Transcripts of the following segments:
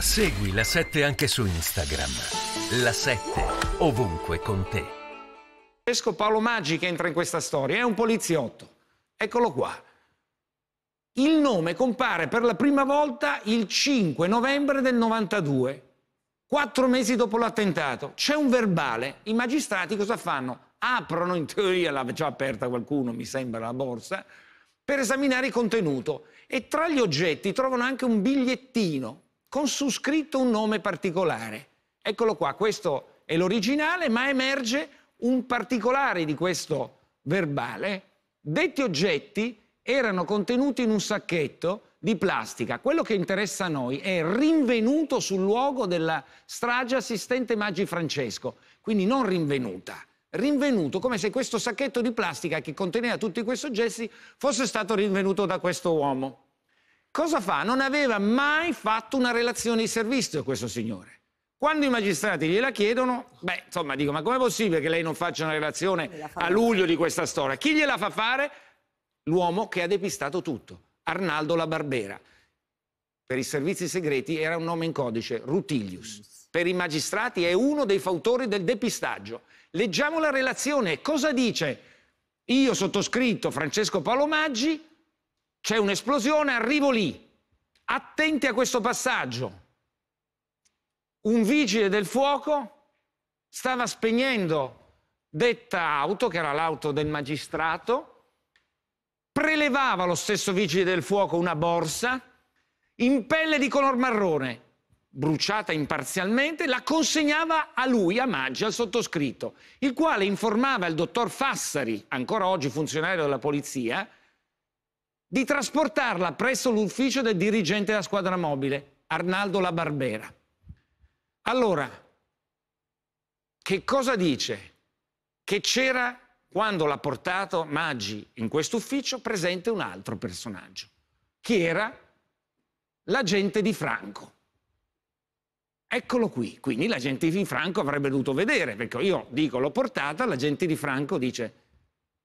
Segui la 7 anche su Instagram. La 7 ovunque con te. Francesco Paolo Maggi che entra in questa storia è un poliziotto. Eccolo qua. Il nome compare per la prima volta il 5 novembre del 92, quattro mesi dopo l'attentato. C'è un verbale, i magistrati cosa fanno? Aprono, in teoria l'ha già aperta qualcuno, mi sembra, la borsa, per esaminare il contenuto e tra gli oggetti trovano anche un bigliettino con su scritto un nome particolare. Eccolo qua, questo è l'originale, ma emerge un particolare di questo verbale. Detti oggetti erano contenuti in un sacchetto di plastica. Quello che interessa a noi è rinvenuto sul luogo della strage assistente Maggi Francesco, quindi non rinvenuta. Rinvenuto come se questo sacchetto di plastica che conteneva tutti questi oggetti fosse stato rinvenuto da questo uomo. Cosa fa? Non aveva mai fatto una relazione di servizio questo signore. Quando i magistrati gliela chiedono, beh, insomma, dico, ma com'è possibile che lei non faccia una relazione a luglio di questa storia? Chi gliela fa fare? L'uomo che ha depistato tutto, Arnaldo la Barbera. Per i servizi segreti era un nome in codice, Rutilius. Per i magistrati è uno dei fautori del depistaggio. Leggiamo la relazione. Cosa dice? Io sottoscritto Francesco Palomaggi c'è un'esplosione, arrivo lì. Attenti a questo passaggio. Un vigile del fuoco stava spegnendo detta auto, che era l'auto del magistrato, prelevava lo stesso vigile del fuoco una borsa in pelle di color marrone, bruciata imparzialmente, la consegnava a lui, a Maggi, al sottoscritto, il quale informava il dottor Fassari, ancora oggi funzionario della polizia, di trasportarla presso l'ufficio del dirigente della squadra mobile, Arnaldo La Barbera. Allora, che cosa dice? Che c'era, quando l'ha portato Maggi in questo ufficio, presente un altro personaggio. che era? L'agente di Franco. Eccolo qui, quindi l'agente di Franco avrebbe dovuto vedere, perché io dico l'ho portata, l'agente di Franco dice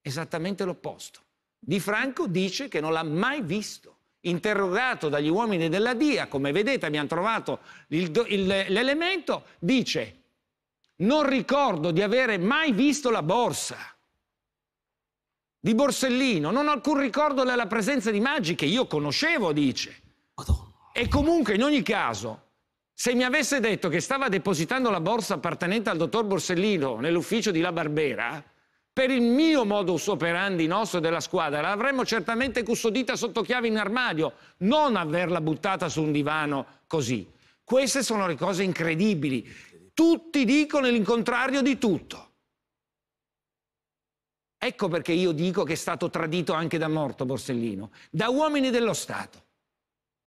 esattamente l'opposto. Di Franco dice che non l'ha mai visto. Interrogato dagli uomini della DIA, come vedete abbiamo trovato l'elemento, dice non ricordo di avere mai visto la borsa di Borsellino, non ho alcun ricordo della presenza di Maggi che io conoscevo, dice. Madonna. E comunque in ogni caso, se mi avesse detto che stava depositando la borsa appartenente al dottor Borsellino nell'ufficio di La Barbera, per il mio modus operandi nostro della squadra, l'avremmo certamente custodita sotto chiave in armadio, non averla buttata su un divano così. Queste sono le cose incredibili. Tutti dicono l'incontrario di tutto. Ecco perché io dico che è stato tradito anche da morto Borsellino, da uomini dello Stato.